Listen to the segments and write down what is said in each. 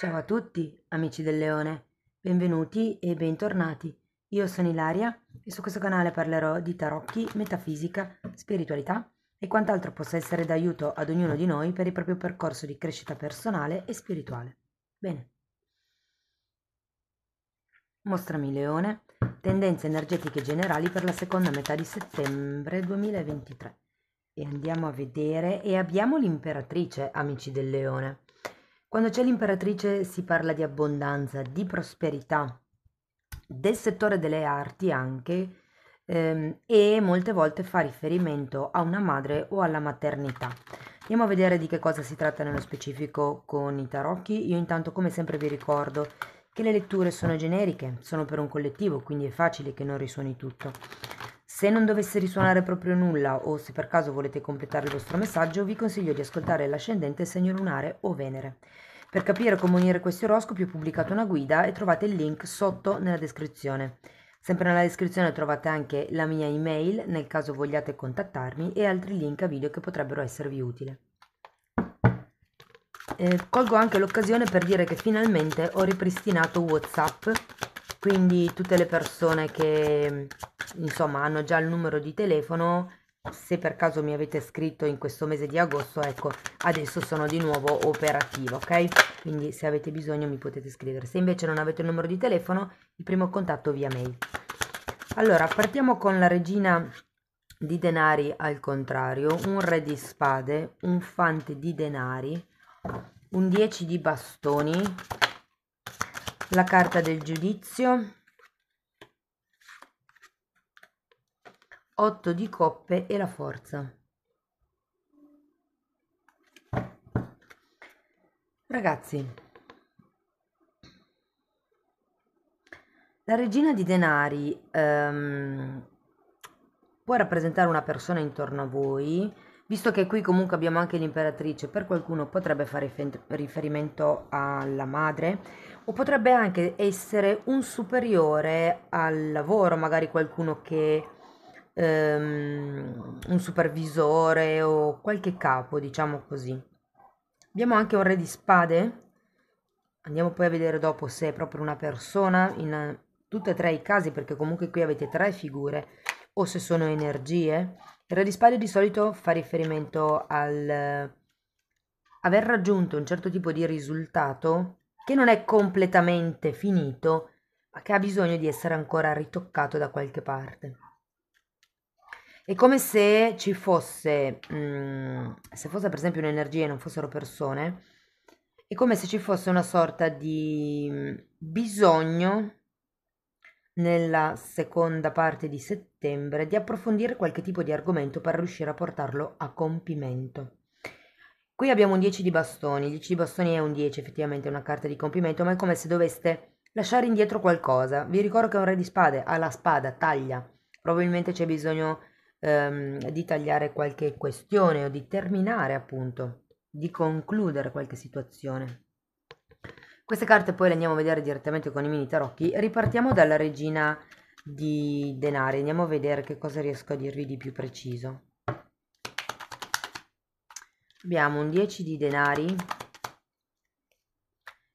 Ciao a tutti, amici del leone, benvenuti e bentornati. Io sono Ilaria e su questo canale parlerò di tarocchi, metafisica, spiritualità e quant'altro possa essere d'aiuto ad ognuno di noi per il proprio percorso di crescita personale e spirituale. Bene. Mostrami leone, tendenze energetiche generali per la seconda metà di settembre 2023. E andiamo a vedere e abbiamo l'imperatrice, amici del leone quando c'è l'imperatrice si parla di abbondanza, di prosperità, del settore delle arti anche ehm, e molte volte fa riferimento a una madre o alla maternità. Andiamo a vedere di che cosa si tratta nello specifico con i tarocchi. Io intanto come sempre vi ricordo che le letture sono generiche, sono per un collettivo, quindi è facile che non risuoni tutto. Se non dovesse risuonare proprio nulla o se per caso volete completare il vostro messaggio, vi consiglio di ascoltare l'ascendente segno lunare o Venere. Per capire come unire questi oroscopi ho pubblicato una guida e trovate il link sotto nella descrizione. Sempre nella descrizione trovate anche la mia email nel caso vogliate contattarmi e altri link a video che potrebbero esservi utili. Eh, colgo anche l'occasione per dire che finalmente ho ripristinato WhatsApp quindi tutte le persone che insomma hanno già il numero di telefono se per caso mi avete scritto in questo mese di agosto ecco adesso sono di nuovo operativa ok quindi se avete bisogno mi potete scrivere se invece non avete il numero di telefono il primo contatto via mail allora partiamo con la regina di denari al contrario un re di spade un fante di denari un 10 di bastoni la carta del giudizio, 8 di coppe e la forza. Ragazzi, la regina di denari ehm, può rappresentare una persona intorno a voi, visto che qui comunque abbiamo anche l'imperatrice, per qualcuno potrebbe fare riferimento alla madre, o potrebbe anche essere un superiore al lavoro, magari qualcuno che ehm, un supervisore o qualche capo, diciamo così. Abbiamo anche un re di spade. Andiamo poi a vedere dopo se è proprio una persona in tutti e tre i casi, perché comunque qui avete tre figure o se sono energie. Il re di spade di solito fa riferimento al aver raggiunto un certo tipo di risultato che non è completamente finito, ma che ha bisogno di essere ancora ritoccato da qualche parte. È come se ci fosse, mh, mm, se fosse per esempio un'energia e non fossero persone, è come se ci fosse una sorta di mm, bisogno nella seconda parte di settembre di approfondire qualche tipo di argomento per riuscire a portarlo a compimento. Qui abbiamo un 10 di bastoni, 10 di bastoni è un 10 effettivamente, è una carta di compimento, ma è come se doveste lasciare indietro qualcosa. Vi ricordo che è un re di spade, ha la spada, taglia, probabilmente c'è bisogno ehm, di tagliare qualche questione o di terminare appunto, di concludere qualche situazione. Queste carte poi le andiamo a vedere direttamente con i mini tarocchi. Ripartiamo dalla regina di denari, andiamo a vedere che cosa riesco a dirvi di più preciso. Abbiamo un 10 di denari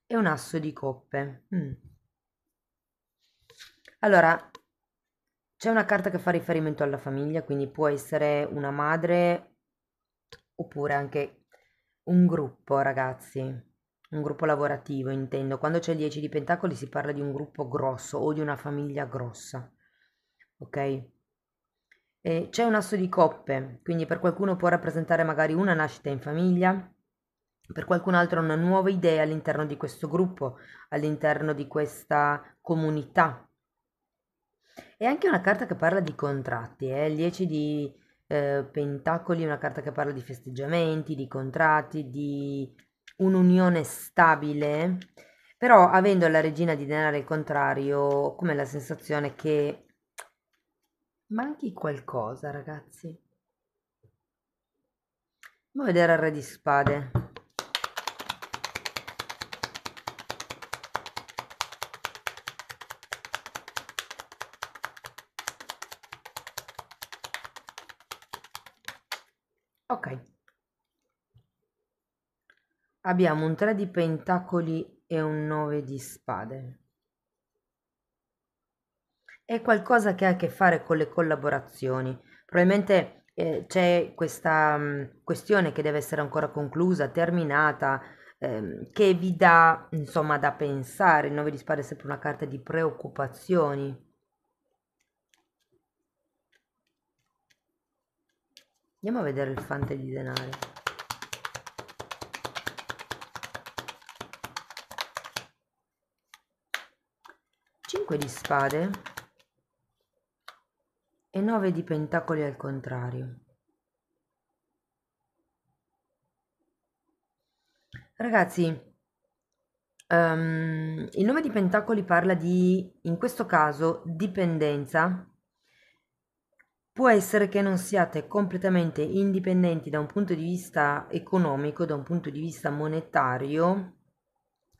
e un asso di coppe. Mm. Allora, c'è una carta che fa riferimento alla famiglia, quindi può essere una madre oppure anche un gruppo, ragazzi. Un gruppo lavorativo, intendo. Quando c'è il 10 di pentacoli si parla di un gruppo grosso o di una famiglia grossa. Ok? Eh, c'è un asso di coppe, quindi per qualcuno può rappresentare magari una nascita in famiglia, per qualcun altro una nuova idea all'interno di questo gruppo, all'interno di questa comunità. E anche una carta che parla di contratti, eh? il 10 di eh, Pentacoli è una carta che parla di festeggiamenti, di contratti, di un'unione stabile, però avendo la regina di denaro al contrario, come la sensazione che Manchi qualcosa, ragazzi. Andiamo a vedere il re di spade. Ok. Abbiamo un 3 di pentacoli e un 9 di spade è qualcosa che ha a che fare con le collaborazioni. Probabilmente eh, c'è questa mh, mm, questione che deve essere ancora conclusa, terminata, ehm, che vi dà insomma da pensare. Il 9 di spade è sempre una carta di preoccupazioni. Andiamo a vedere il fante di denaro. Cinque di spade e 9 di pentacoli al contrario. Ragazzi, um, il 9 di pentacoli parla di, in questo caso, dipendenza. Può essere che non siate completamente indipendenti da un punto di vista economico, da un punto di vista monetario,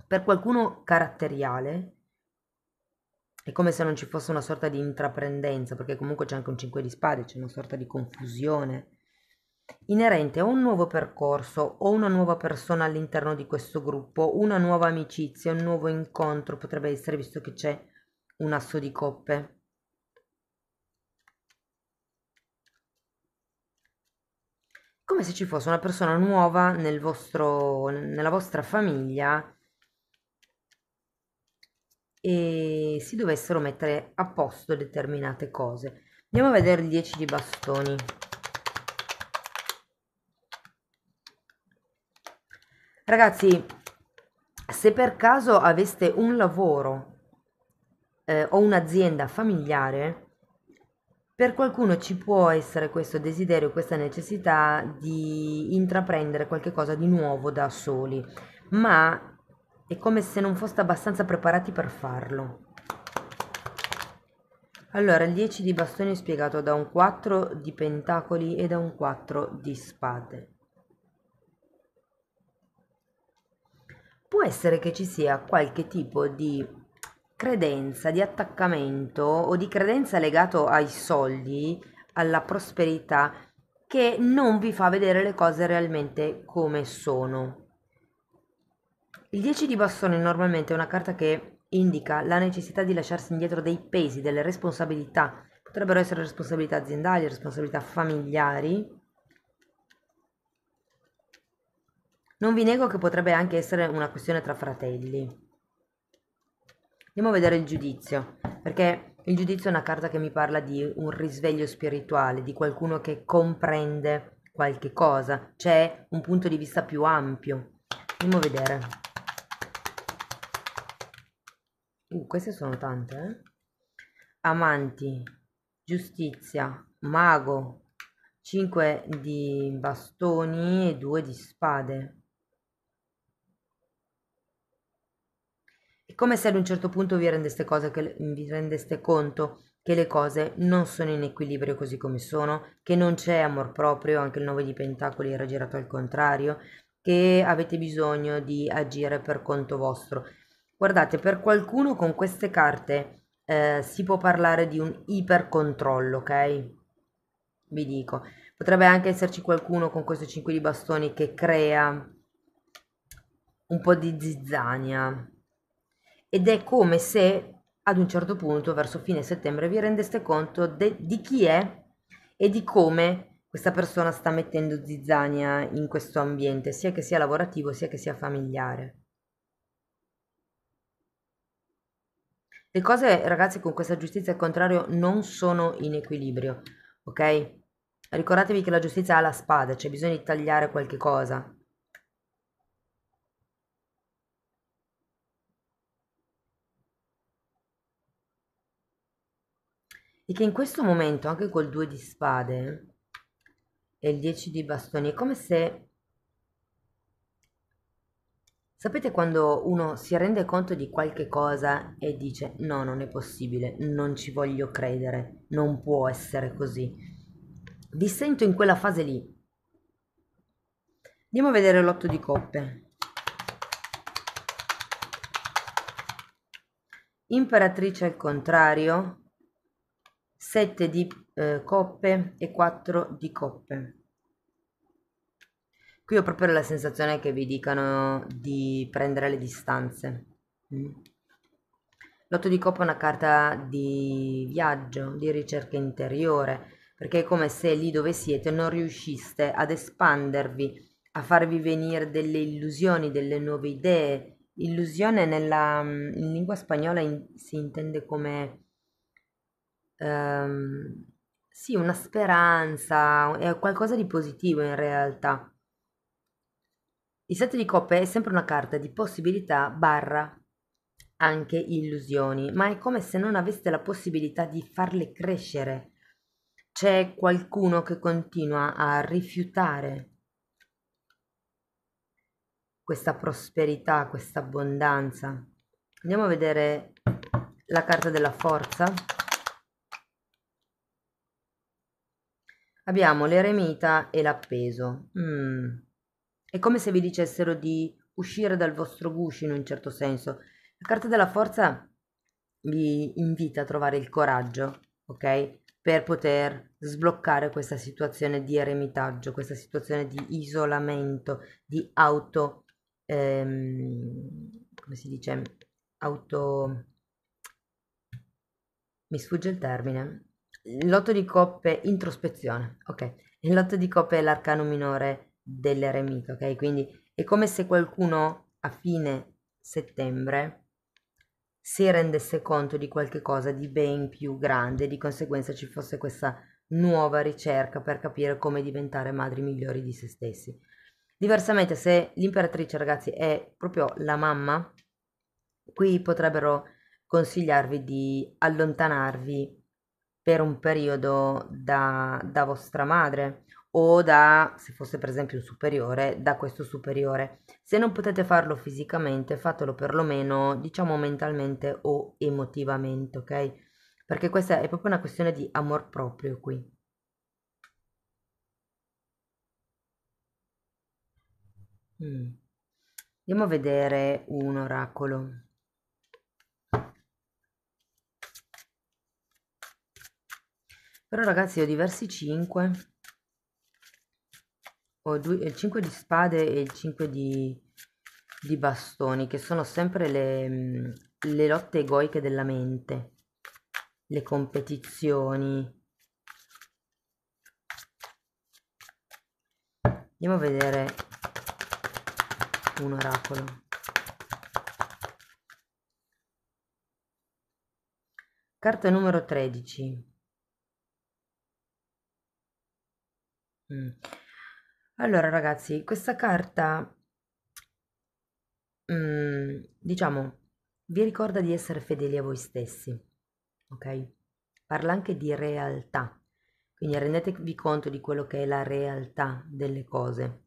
per qualcuno caratteriale, è come se non ci fosse una sorta di intraprendenza, perché comunque c'è anche un 5 di spade, c'è una sorta di confusione inerente a un nuovo percorso o una nuova persona all'interno di questo gruppo, una nuova amicizia, un nuovo incontro potrebbe essere visto che c'è un asso di coppe. Come se ci fosse una persona nuova nel vostro, nella vostra famiglia e si dovessero mettere a posto determinate cose. Andiamo a vedere il 10 di bastoni. Ragazzi, se per caso aveste un lavoro eh, o un'azienda familiare, per qualcuno ci può essere questo desiderio, questa necessità di intraprendere qualcosa di nuovo da soli, ma e come se non foste abbastanza preparati per farlo. Allora, il 10 di bastoni è spiegato da un 4 di pentacoli e da un 4 di spade. Può essere che ci sia qualche tipo di credenza, di attaccamento o di credenza legato ai soldi, alla prosperità, che non vi fa vedere le cose realmente come sono. Il 10 di bastone normalmente è una carta che indica la necessità di lasciarsi indietro dei pesi, delle responsabilità. Potrebbero essere responsabilità aziendali, responsabilità familiari. Non vi nego che potrebbe anche essere una questione tra fratelli. Andiamo a vedere il giudizio, perché il giudizio è una carta che mi parla di un risveglio spirituale, di qualcuno che comprende qualche cosa, c'è un punto di vista più ampio. Andiamo a vedere. Uh, queste sono tante, eh? Amanti, giustizia, mago, 5 di bastoni e 2 di spade. È come se ad un certo punto vi rendeste, che, vi rendeste conto che le cose non sono in equilibrio così come sono, che non c'è amor proprio, anche il 9 di pentacoli era girato al contrario, che avete bisogno di agire per conto vostro Guardate, per qualcuno con queste carte eh, si può parlare di un ipercontrollo, ok? Vi dico, potrebbe anche esserci qualcuno con questo 5 di bastoni che crea un po' di zizzania ed è come se ad un certo punto, verso fine settembre, vi rendeste conto de- di chi è e di come questa persona sta mettendo zizzania in questo ambiente, sia che sia lavorativo sia che sia familiare. Le cose, ragazzi, con questa giustizia al contrario non sono in equilibrio, ok? Ricordatevi che la giustizia ha la spada, cioè bisogna tagliare qualche cosa. E che in questo momento, anche col 2 di spade e il 10 di bastoni, è come se Sapete quando uno si rende conto di qualche cosa e dice no, non è possibile, non ci voglio credere, non può essere così. Vi sento in quella fase lì. Andiamo a vedere l'otto di coppe. Imperatrice al contrario, sette di eh, coppe e quattro di coppe. Qui ho proprio la sensazione che vi dicano di prendere le distanze. Mm. L'otto di coppa è una carta di viaggio, di ricerca interiore, perché è come se lì dove siete non riusciste ad espandervi, a farvi venire delle illusioni, delle nuove idee. Illusione nella, mm, in lingua spagnola in, si intende come um, sì, una speranza, è qualcosa di positivo in realtà. Il sette di coppe è sempre una carta di possibilità barra anche illusioni, ma è come se non aveste la possibilità di farle crescere. C'è qualcuno che continua a rifiutare questa prosperità, questa abbondanza. Andiamo a vedere la carta della forza. Abbiamo l'eremita e l'appeso. Mm. È come se vi dicessero di uscire dal vostro guscio in un certo senso. La carta della forza vi invita a trovare il coraggio, ok? Per poter sbloccare questa situazione di eremitaggio, questa situazione di isolamento, di auto... Ehm, come si dice? Auto... Mi sfugge il termine. L'otto di coppe, introspezione, ok? Il lotto di coppe è l'arcano minore dell'eremita, ok? Quindi è come se qualcuno a fine settembre si rendesse conto di qualche cosa di ben più grande, di conseguenza ci fosse questa nuova ricerca per capire come diventare madri migliori di se stessi. Diversamente, se l'imperatrice, ragazzi, è proprio la mamma, qui potrebbero consigliarvi di allontanarvi per un periodo da, da vostra madre o da, se fosse per esempio un superiore, da questo superiore. Se non potete farlo fisicamente, fatelo perlomeno, diciamo, mentalmente o emotivamente, ok? Perché questa è proprio una questione di amor proprio qui. Mm. Andiamo a vedere un oracolo. Però ragazzi ho diversi 5 ho due, il 5 di spade e il 5 di, di bastoni, che sono sempre le, mm, le lotte egoiche della mente, le competizioni. Andiamo a vedere un oracolo. Carta numero 13. Mm. Allora ragazzi, questa carta, mm, diciamo, vi ricorda di essere fedeli a voi stessi, ok? Parla anche di realtà, quindi rendetevi conto di quello che è la realtà delle cose.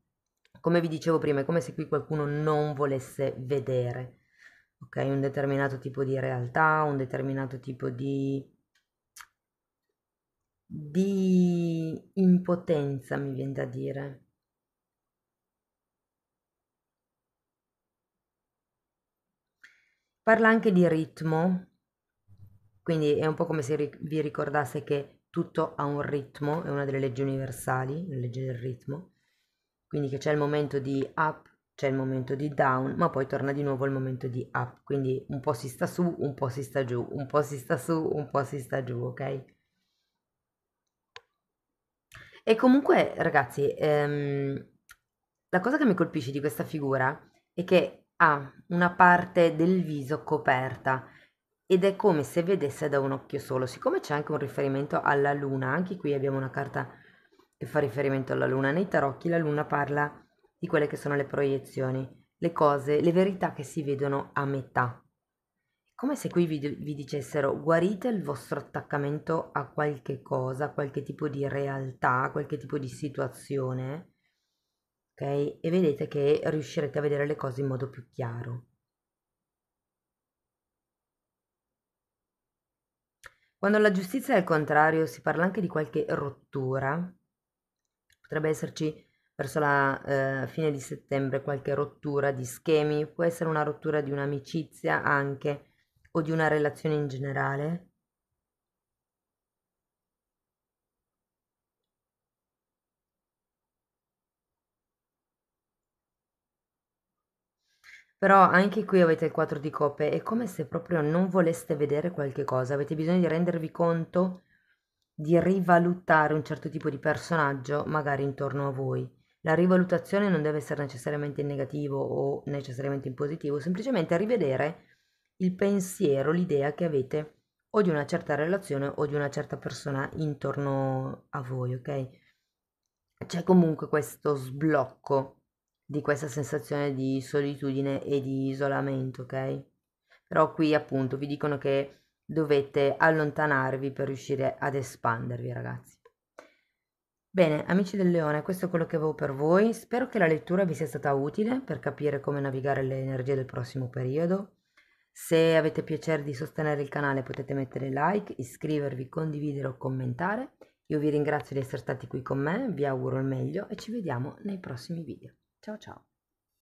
Come vi dicevo prima, è come se qui qualcuno non volesse vedere, ok? Un determinato tipo di realtà, un determinato tipo di di impotenza, mi viene da dire, Parla anche di ritmo, quindi è un po' come se vi ricordasse che tutto ha un ritmo, è una delle leggi universali, la legge del ritmo, quindi che c'è il momento di up, c'è il momento di down, ma poi torna di nuovo il momento di up, quindi un po' si sta su, un po' si sta giù, un po' si sta su, un po' si sta giù, ok? E comunque ragazzi, ehm, la cosa che mi colpisce di questa figura è che ha una parte del viso coperta ed è come se vedesse da un occhio solo. Siccome c'è anche un riferimento alla luna, anche qui abbiamo una carta che fa riferimento alla luna, nei tarocchi la luna parla di quelle che sono le proiezioni, le cose, le verità che si vedono a metà. Come se qui vi, vi dicessero guarite il vostro attaccamento a qualche cosa, a qualche tipo di realtà, a qualche tipo di situazione ok? E vedete che riuscirete a vedere le cose in modo più chiaro. Quando la giustizia è al contrario si parla anche di qualche rottura, potrebbe esserci verso la eh, fine di settembre qualche rottura di schemi, può essere una rottura di un'amicizia anche o di una relazione in generale, Però anche qui avete il 4 di coppe, è come se proprio non voleste vedere qualche cosa, avete bisogno di rendervi conto di rivalutare un certo tipo di personaggio magari intorno a voi. La rivalutazione non deve essere necessariamente in negativo o necessariamente in positivo, semplicemente rivedere il pensiero, l'idea che avete o di una certa relazione o di una certa persona intorno a voi, ok? C'è comunque questo sblocco di questa sensazione di solitudine e di isolamento, ok? Però qui appunto vi dicono che dovete allontanarvi per riuscire ad espandervi, ragazzi. Bene, amici del leone, questo è quello che avevo per voi. Spero che la lettura vi sia stata utile per capire come navigare le energie del prossimo periodo. Se avete piacere di sostenere il canale potete mettere like, iscrivervi, condividere o commentare. Io vi ringrazio di essere stati qui con me, vi auguro il meglio e ci vediamo nei prossimi video. 操场。